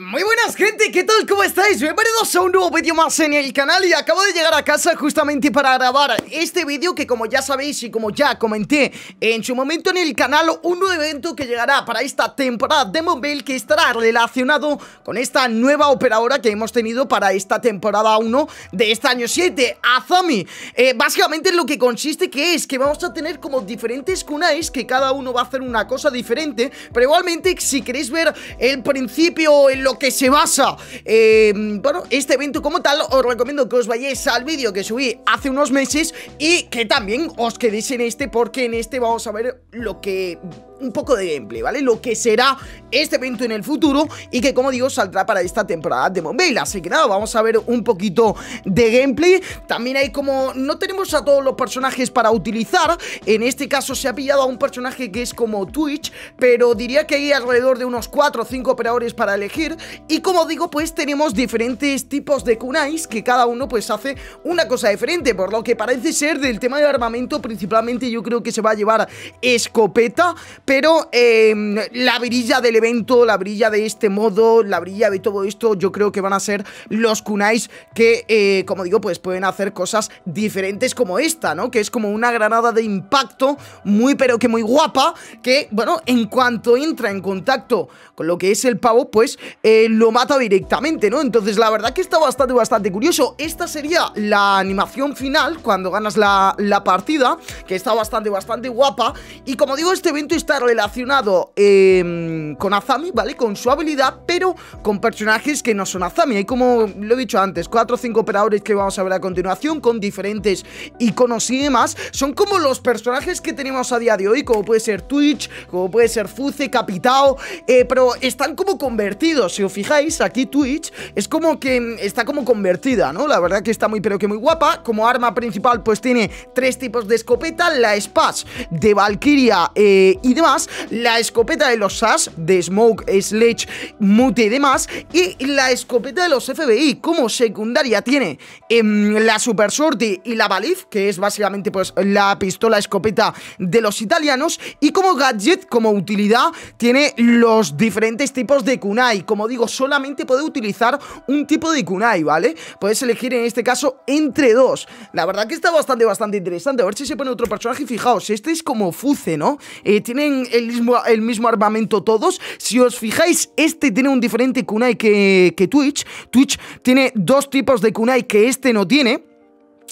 Muy buenas gente, ¿qué tal? ¿Cómo estáis? Bienvenidos a un nuevo vídeo más en el canal y acabo de llegar a casa justamente para grabar este vídeo que como ya sabéis y como ya comenté en su momento en el canal un nuevo evento que llegará para esta temporada de Mobile que estará relacionado con esta nueva operadora que hemos tenido para esta temporada 1 de este año 7, Azami eh, Básicamente lo que consiste que es que vamos a tener como diferentes kunais que cada uno va a hacer una cosa diferente pero igualmente si queréis ver el principio, el lo que se basa em, bueno, este evento como tal Os recomiendo que os vayáis al vídeo que subí hace unos meses Y que también os quedéis en este porque en este vamos a ver lo que un poco de gameplay, ¿vale? Lo que será este evento en el futuro y que, como digo, saldrá para esta temporada de Mobile. Así que nada, vamos a ver un poquito de gameplay. También hay como... No tenemos a todos los personajes para utilizar. En este caso se ha pillado a un personaje que es como Twitch, pero diría que hay alrededor de unos 4 o 5 operadores para elegir. Y como digo, pues tenemos diferentes tipos de kunais que cada uno pues hace una cosa diferente, por lo que parece ser del tema del armamento principalmente yo creo que se va a llevar escopeta, pero em, la brilla del evento, la brilla de este modo, la brilla de todo esto, yo creo que van a ser los kunais que, eh, como digo, pues pueden hacer cosas diferentes como esta, ¿no? Que es como una granada de impacto muy pero que muy guapa, que, bueno, en cuanto entra en contacto con lo que es el pavo, pues eh, lo mata directamente, ¿no? Entonces la verdad que está bastante, bastante curioso. Esta sería la animación final cuando ganas la, la partida, que está bastante, bastante guapa. Y como digo, este evento está relacionado em, con Azami, ¿vale? Con su habilidad, pero con personajes que no son Azami. Hay como lo he dicho antes, 4 o 5 operadores que vamos a ver a continuación con diferentes iconos y demás. Son como los personajes que tenemos a día de hoy, como puede ser Twitch, como puede ser Fuce, Capitao, eh, pero están como convertidos. Si os fijáis, aquí Twitch es como que está como convertida, ¿no? La verdad que está muy pero que muy guapa. Como arma principal pues tiene tres tipos de escopeta, la Spaz de Valkyria eh, y de más, la escopeta de los SAS de Smoke, Sledge, Mute y demás, y la escopeta de los FBI como secundaria tiene em, la Super Sorti y la Valiz, que es básicamente pues la pistola escopeta de los italianos, y como gadget, como utilidad, tiene los diferentes tipos de kunai, como digo, solamente puede utilizar un tipo de kunai, ¿vale? Puedes elegir en este caso entre dos, la verdad que está bastante, bastante interesante, a ver si se pone otro personaje, fijaos, este es como Fuce, ¿no? Eh, tienen el mismo, el mismo armamento todos. Si os fijáis, este tiene un diferente kunai que, que Twitch. Twitch tiene dos tipos de kunai que este no tiene.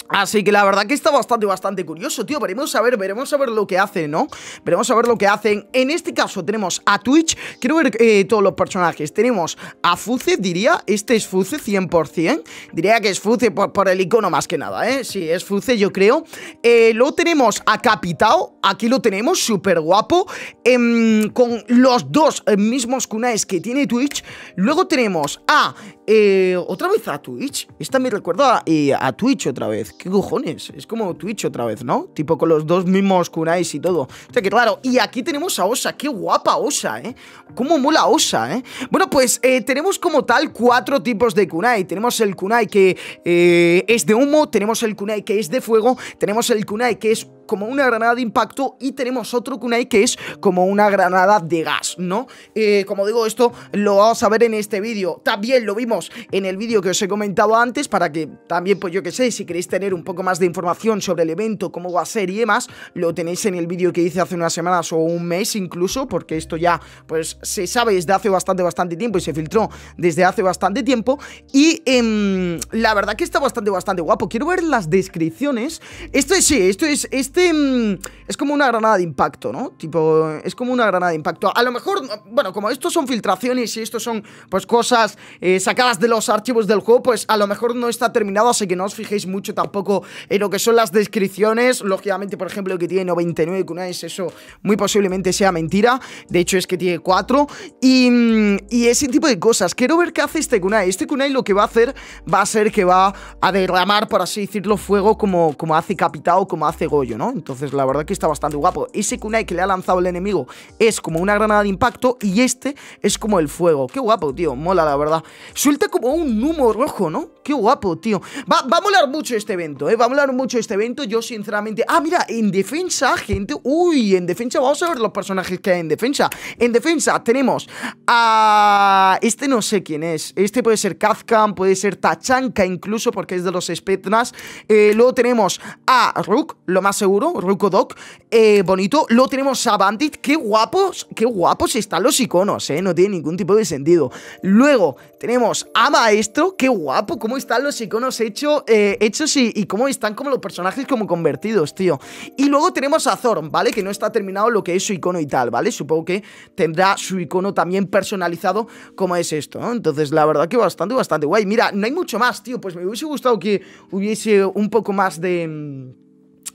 Así que la verdad que está bastante, bastante curioso, tío. Veremos a ver, veremos a ver lo que hacen, ¿no? Veremos a ver lo que hacen. En este caso tenemos a Twitch. Quiero ver eh, todos los personajes. Tenemos a Fuce, diría. Este es Fuce 100%. Diría que es Fuce por, el icono más que nada, ¿eh? Sí, es Fuce, yo creo. Eh, luego tenemos a Capitao. Aquí lo tenemos, súper guapo. Em, con los dos eh, mismos kunais que tiene Twitch. Luego tenemos a... otra vez a Twitch. Esta me recuerda a Twitch otra vez. ¿Qué cojones? Es como Twitch otra vez, ¿no? Tipo con los dos mismos kunais y todo. O sea que claro, y aquí tenemos a Osa. ¡Qué guapa Osa, eh! ¡Cómo mola Osa, eh! Bueno, pues eh, tenemos como tal cuatro tipos de kunai. Tenemos el kunai que eh, es de humo, tenemos el kunai que es de fuego, tenemos el kunai que es como una granada de impacto y tenemos otro kunai que es como una granada de gas, ¿no? Eh, como digo, esto lo vamos a ver en este vídeo. También lo vimos en el vídeo que os he comentado antes para que también, pues yo que sé, si queréis tener un poco más de información sobre el evento, cómo va a ser y demás, lo tenéis en el vídeo que hice hace unas semanas o un mes incluso, porque esto ya, pues se sabe desde hace bastante, bastante tiempo y se filtró desde hace bastante tiempo. Y em, la verdad que está bastante, bastante guapo. Quiero ver las descripciones. Esto es, sí, esto es, este este, mm, es como una granada de impacto, ¿no? Tipo, es como una granada de impacto. A lo mejor, bueno, como estos son filtraciones y estos son, pues, cosas eh, sacadas de los archivos del juego, pues a lo mejor no está terminado, así que no os fijéis mucho tampoco en lo que son las descripciones. Lógicamente, por ejemplo, que tiene 99 kunais, eso muy posiblemente sea mentira. De hecho, es que tiene 4. Mm, y, ese tipo de cosas. Quiero ver qué hace este kunai. Este kunai lo que va a hacer va a ser que va a derramar, por así decirlo, fuego como, como hace Capitao, como hace Goyo, ¿no? Entonces la verdad que está bastante guapo. Ese kunai que le ha lanzado el enemigo es como una granada de impacto y este es como el fuego. Qué guapo, tío, mola la verdad. Suelta como un humo rojo, ¿no? Qué guapo, tío. Va, a molar mucho este evento, ¿eh? Va a molar mucho este evento. Yo sinceramente... Ah, mira, en defensa, gente. Uy, en defensa vamos a ver los personajes que hay en defensa. En defensa tenemos a... Este no sé quién es. Este puede ser Kazkan, puede ser Tachanka incluso porque es de los Spetnas. Eh, luego tenemos a Rook, lo más seguro Ruko Doc, eh, bonito. Lo tenemos a Bandit, qué guapos, qué guapos están los iconos, eh, no tiene ningún tipo de sentido. Luego tenemos a Maestro, qué guapo, cómo están los iconos hecho, eh, hechos y, cómo están como los personajes como convertidos, tío. Y luego tenemos a Zorn, ¿vale? Que no está terminado lo que es su icono y tal, ¿vale? Supongo que tendrá su icono también personalizado como es esto, ¿no? Entonces la verdad que bastante, bastante guay. Mira, no hay mucho más, tío, pues me hubiese gustado que hubiese un poco más de... Mm,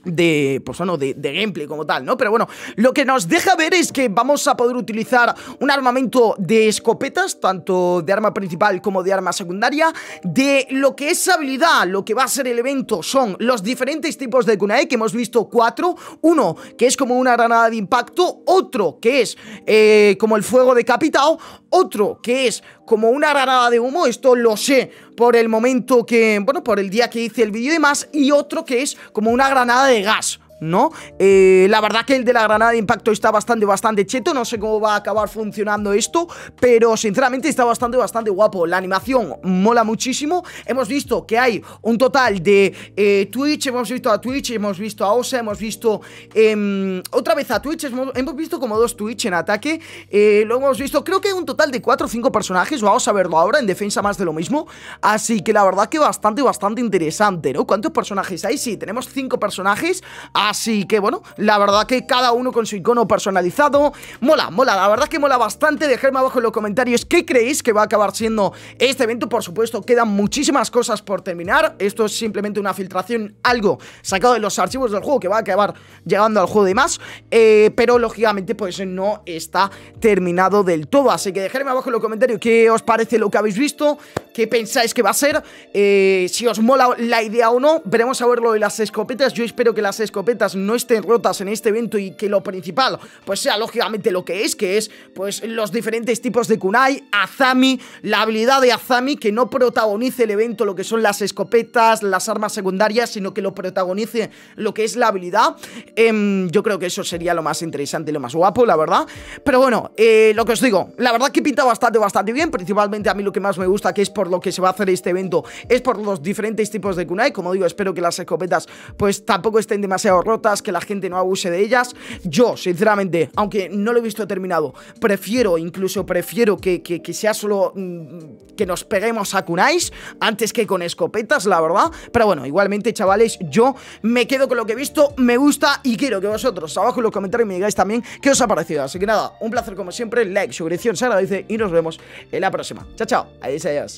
de, pues bueno, de, gameplay como tal, ¿no? Pero bueno, lo que nos deja ver es que vamos a poder utilizar un armamento de escopetas, tanto de arma principal como de arma secundaria, de lo que es habilidad, lo que va a ser el evento son los diferentes tipos de kunai, que hemos visto cuatro, uno que es como una granada de impacto, otro que es eh, como el fuego decapitado, otro que es como una granada de humo, esto lo sé por el momento que, bueno, por el día que hice el vídeo y demás, y otro que es como una granada de gas, ¿no? Eh, la verdad que el de la granada de impacto está bastante, bastante cheto, no sé cómo va a acabar funcionando esto, pero sinceramente está bastante, bastante guapo, la animación mola muchísimo, hemos visto que hay un total de eh, Twitch, hemos visto a Twitch, hemos visto a OSA, hemos visto em, otra vez a Twitch, hemos, visto como dos Twitch en ataque, eh, lo hemos visto, creo que hay un total de 4 o 5 personajes, vamos a verlo ahora, en defensa más de lo mismo, así que la verdad que bastante, bastante interesante, ¿no? ¿Cuántos personajes hay? Sí, tenemos cinco personajes, a Así que bueno, la verdad que cada uno con su icono personalizado Mola, mola, la verdad que mola bastante Dejadme abajo en los comentarios qué creéis que va a acabar siendo este evento Por supuesto, quedan muchísimas cosas por terminar Esto es simplemente una filtración, algo sacado de los archivos del juego Que va a acabar llegando al juego de más eh, Pero lógicamente pues no está terminado del todo Así que dejadme abajo en los comentarios qué os parece lo que habéis visto Qué pensáis que va a ser eh, Si os mola la idea o no Veremos a verlo de las escopetas Yo espero que las escopetas no estén rotas en este evento y que lo principal pues sea lógicamente lo que es, que es pues los diferentes tipos de kunai, Azami, la habilidad de Azami que no protagonice el evento lo que son las escopetas, las armas secundarias, sino que lo protagonice lo que es la habilidad. Em, yo creo que eso sería lo más interesante y lo más guapo, la verdad. Pero bueno, eh, lo que os digo, la verdad que pinta bastante, bastante bien. Principalmente a mí lo que más me gusta, que es por lo que se va a hacer este evento, es por los diferentes tipos de kunai. Como digo, espero que las escopetas pues tampoco estén demasiado rotas, que la gente no abuse de ellas. Yo, sinceramente, aunque no lo he visto terminado, prefiero, incluso prefiero que, sea solo mm, que nos peguemos a Kunais antes que con escopetas, la verdad. Pero bueno, igualmente, chavales, yo me quedo con lo que he visto, me gusta y quiero que vosotros abajo en los comentarios me digáis también qué os ha parecido. Así que nada, un placer como siempre, like, suscripción se agradece y nos vemos en la próxima. Chao, chao, adiós, adiós.